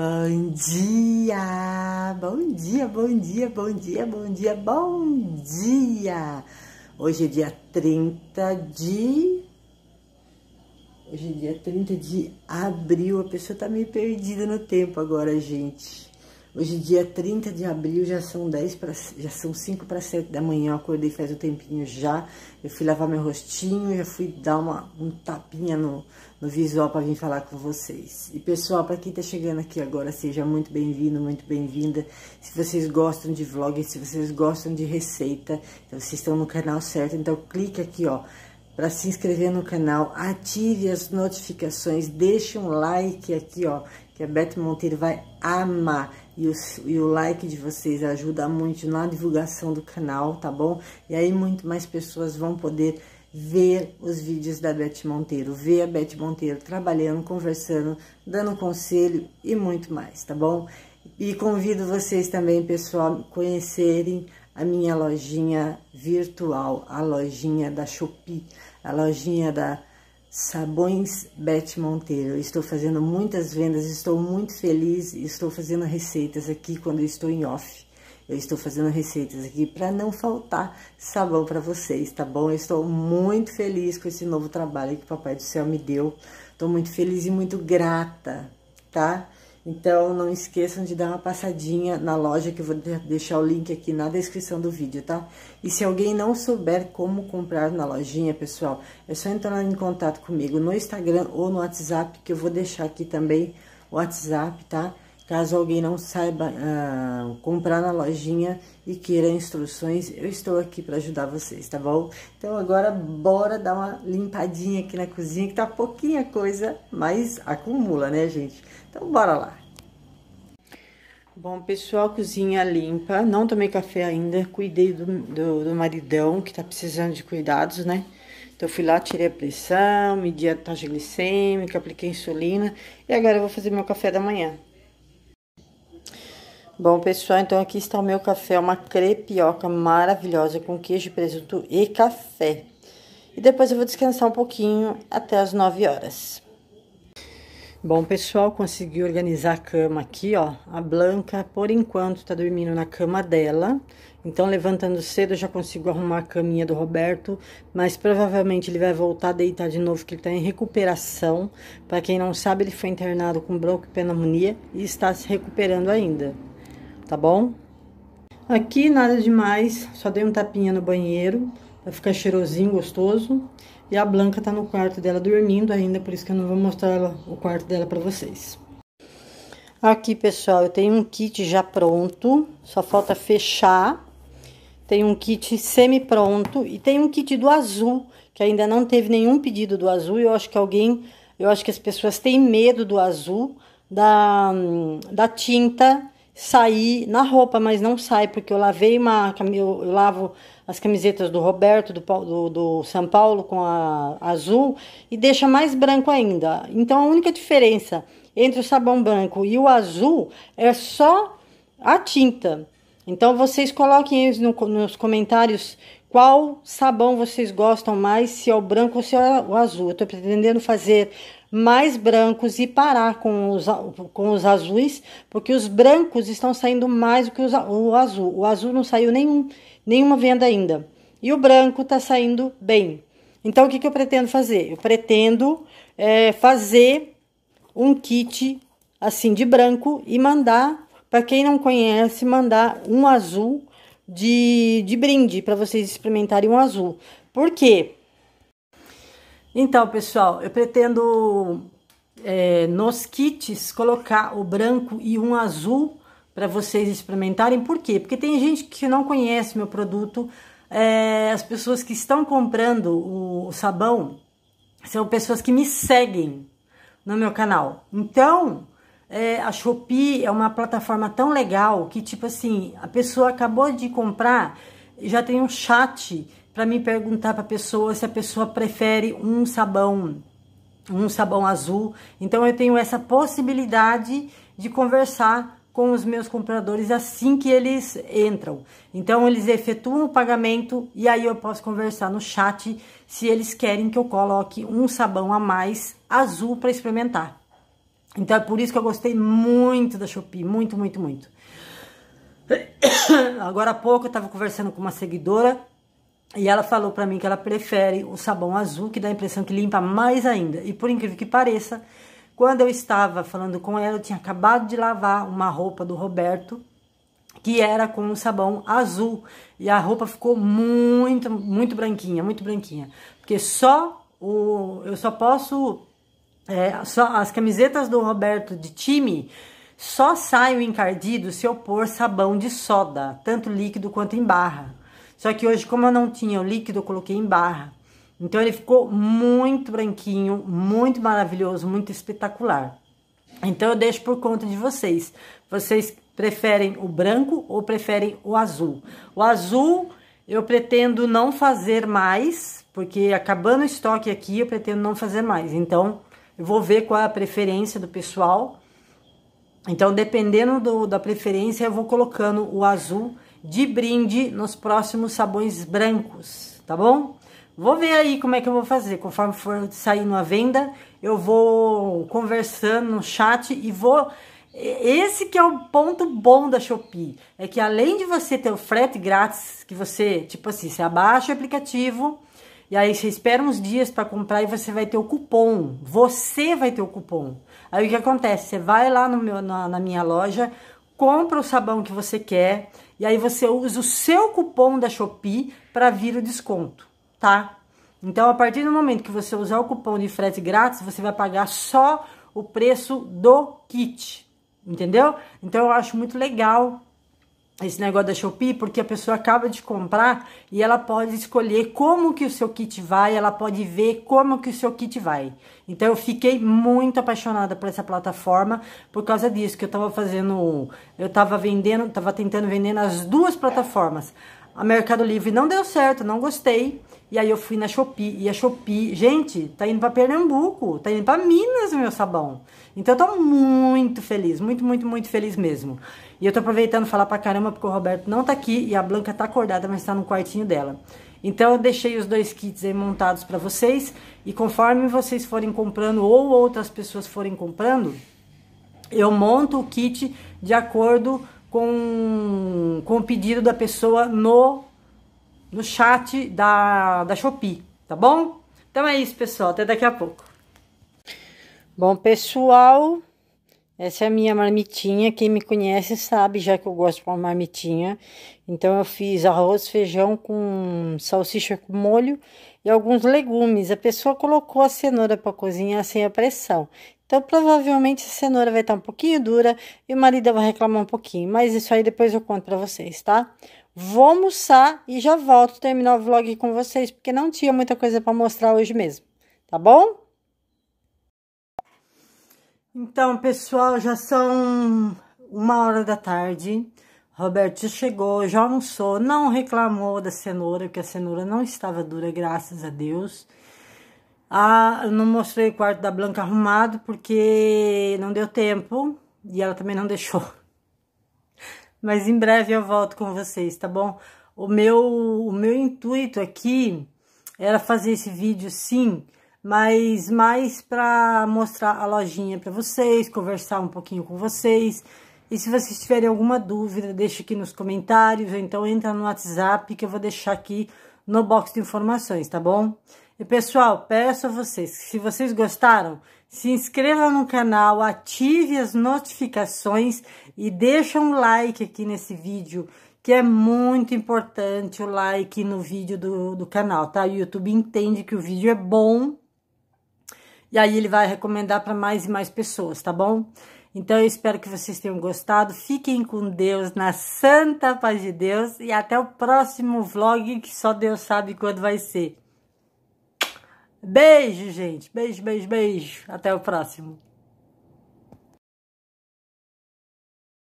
Bom dia! Bom dia, bom dia, bom dia, bom dia, bom dia! Hoje é dia 30 de. Hoje é dia 30 de abril. A pessoa tá meio perdida no tempo agora, gente. Hoje, dia 30 de abril, já são 10 já são 5 para 7 da manhã. Eu acordei faz um tempinho já. Eu fui lavar meu rostinho, já fui dar uma, um tapinha no, no visual para vir falar com vocês. E pessoal, para quem está chegando aqui agora, seja muito bem-vindo, muito bem-vinda. Se vocês gostam de vlog, se vocês gostam de receita, então vocês estão no canal certo. Então clique aqui, ó, para se inscrever no canal, ative as notificações, deixe um like aqui, ó que a Beth Monteiro vai amar. E o, e o like de vocês ajuda muito na divulgação do canal, tá bom? E aí muito mais pessoas vão poder ver os vídeos da Beth Monteiro, ver a Beth Monteiro trabalhando, conversando, dando conselho e muito mais, tá bom? E convido vocês também, pessoal, a conhecerem a minha lojinha virtual, a lojinha da Shopee, a lojinha da Sabões Beth Monteiro. Eu estou fazendo muitas vendas, estou muito feliz, estou fazendo receitas aqui quando estou em off. Eu estou fazendo receitas aqui para não faltar sabão para vocês, tá bom? Eu estou muito feliz com esse novo trabalho que o Papai do Céu me deu. Estou muito feliz e muito grata, tá? Então não esqueçam de dar uma passadinha na loja que eu vou deixar o link aqui na descrição do vídeo, tá? E se alguém não souber como comprar na lojinha, pessoal, é só entrar em contato comigo no Instagram ou no WhatsApp que eu vou deixar aqui também o WhatsApp, tá? Caso alguém não saiba ah, comprar na lojinha e queira instruções, eu estou aqui para ajudar vocês, tá bom? Então agora bora dar uma limpadinha aqui na cozinha, que tá pouquinha coisa, mas acumula, né, gente? Então bora lá. Bom, pessoal, cozinha limpa. Não tomei café ainda, cuidei do, do, do maridão, que tá precisando de cuidados, né? Então fui lá, tirei a pressão, medi a taxa glicêmica, apliquei insulina e agora eu vou fazer meu café da manhã. Bom, pessoal, então aqui está o meu café, uma crepioca maravilhosa com queijo, presunto e café. E depois eu vou descansar um pouquinho até as 9 horas. Bom, pessoal, consegui organizar a cama aqui, ó. A Blanca, por enquanto, tá dormindo na cama dela. Então, levantando cedo, eu já consigo arrumar a caminha do Roberto. Mas provavelmente ele vai voltar a deitar de novo, que ele tá em recuperação. Para quem não sabe, ele foi internado com bronquopneumonia e está se recuperando ainda tá bom? Aqui nada demais, só dei um tapinha no banheiro pra ficar cheirosinho, gostoso. E a Blanca tá no quarto dela dormindo ainda, por isso que eu não vou mostrar ela, o quarto dela pra vocês. Aqui, pessoal, eu tenho um kit já pronto, só falta fechar. Tem um kit semi-pronto e tem um kit do azul, que ainda não teve nenhum pedido do azul. Eu acho que alguém, eu acho que as pessoas têm medo do azul, da, hum, da tinta sair na roupa, mas não sai, porque eu lavei uma. Eu, eu lavo as camisetas do Roberto, do, do, do São Paulo, com a, azul, e deixa mais branco ainda. Então a única diferença entre o sabão branco e o azul é só a tinta. Então vocês coloquem no, nos comentários qual sabão vocês gostam mais, se é o branco ou se é o azul. Eu tô pretendendo fazer mais brancos e parar com os, com os azuis, porque os brancos estão saindo mais do que os, o azul. O azul não saiu nenhum, nenhuma venda ainda. E o branco está saindo bem. Então, o que, que eu pretendo fazer? Eu pretendo é, fazer um kit assim de branco e mandar, para quem não conhece, mandar um azul de, de brinde para vocês experimentarem um azul. Por quê? Então, pessoal, eu pretendo é, nos kits colocar o branco e um azul para vocês experimentarem. Por quê? Porque tem gente que não conhece meu produto. É, as pessoas que estão comprando o, o sabão são pessoas que me seguem no meu canal. Então, é, a Shopee é uma plataforma tão legal que, tipo assim, a pessoa acabou de comprar, já tem um chat para me perguntar para a pessoa se a pessoa prefere um sabão, um sabão azul. Então eu tenho essa possibilidade de conversar com os meus compradores assim que eles entram. Então eles efetuam o pagamento e aí eu posso conversar no chat se eles querem que eu coloque um sabão a mais azul para experimentar. Então é por isso que eu gostei muito da Shopee, muito, muito, muito. Agora há pouco eu estava conversando com uma seguidora e ela falou para mim que ela prefere o sabão azul, que dá a impressão que limpa mais ainda. E por incrível que pareça, quando eu estava falando com ela, eu tinha acabado de lavar uma roupa do Roberto, que era com sabão azul. E a roupa ficou muito, muito branquinha, muito branquinha. Porque só o. Eu só posso. É, só as camisetas do Roberto de time só saem encardido se eu pôr sabão de soda, tanto líquido quanto em barra. Só que hoje, como eu não tinha o líquido, eu coloquei em barra. Então ele ficou muito branquinho, muito maravilhoso, muito espetacular. Então eu deixo por conta de vocês. Vocês preferem o branco ou preferem o azul? O azul eu pretendo não fazer mais, porque acabando o estoque aqui, eu pretendo não fazer mais. Então, eu vou ver qual é a preferência do pessoal. Então, dependendo do, da preferência, eu vou colocando o azul de brinde nos próximos sabões brancos, tá bom? Vou ver aí como é que eu vou fazer. Conforme for saindo a venda, eu vou conversando no chat e vou. Esse que é o ponto bom da Shopee. É que além de você ter o frete grátis, que você, tipo assim, você abaixa o aplicativo e aí você espera uns dias para comprar e você vai ter o cupom. Você vai ter o cupom. Aí o que acontece? Você vai lá no meu, na, na minha loja, compra o sabão que você quer e aí você usa o seu cupom da Shopee para vir o desconto, tá? Então, a partir do momento que você usar o cupom de frete grátis, você vai pagar só o preço do kit, entendeu? Então, eu acho muito legal esse negócio da Shopee, porque a pessoa acaba de comprar e ela pode escolher como que o seu kit vai, ela pode ver como que o seu kit vai. Então eu fiquei muito apaixonada por essa plataforma por causa disso, que eu tava fazendo, eu tava vendendo, tava tentando vender nas duas plataformas a Mercado Livre não deu certo, não gostei. E aí eu fui na Shopee, e a Shopee, gente, tá indo para Pernambuco, tá indo para Minas o meu sabão. Então eu tô muito feliz, muito, muito, muito feliz mesmo. E eu tô aproveitando falar pra caramba, porque o Roberto não tá aqui e a Blanca tá acordada, mas tá no quartinho dela. Então eu deixei os dois kits aí montados para vocês, e conforme vocês forem comprando ou outras pessoas forem comprando, eu monto o kit de acordo com com, com o pedido da pessoa no, no chat da, da Shopee, tá bom? Então é isso, pessoal. Até daqui a pouco. Bom, pessoal, essa é a minha marmitinha. Quem me conhece sabe já que eu gosto de uma marmitinha. Então eu fiz arroz, feijão com salsicha com molho e alguns legumes. A pessoa colocou a cenoura para cozinhar sem a pressão. Então provavelmente a cenoura vai estar tá um pouquinho dura e o marido vai reclamar um pouquinho, mas isso aí depois eu conto para vocês, tá? Vou almoçar e já volto terminar o vlog com vocês, porque não tinha muita coisa para mostrar hoje mesmo, tá bom? Então, pessoal, já são uma hora da tarde. Roberto chegou, já almoçou, não reclamou da cenoura, porque a cenoura não estava dura, graças a Deus. Ah, eu não mostrei o quarto da Blanca arrumado, porque não deu tempo e ela também não deixou. Mas em breve eu volto com vocês, tá bom? O meu, o meu intuito aqui era fazer esse vídeo, sim, mas mais para mostrar a lojinha para vocês, conversar um pouquinho com vocês. E se vocês tiverem alguma dúvida, deixe aqui nos comentários, ou então entra no WhatsApp que eu vou deixar aqui no box de informações, tá bom? E pessoal, peço a vocês, se vocês gostaram, se inscreva no canal, ative as notificações e deixa um like aqui nesse vídeo, que é muito importante o like no vídeo do, do canal, tá? O YouTube entende que o vídeo é bom e aí ele vai recomendar para mais e mais pessoas, tá bom? Então eu espero que vocês tenham gostado. Fiquem com Deus, na santa paz de Deus e até o próximo vlog que só Deus sabe quando vai ser. Beijo, gente. Beijo, beijo, beijo. Até o próximo.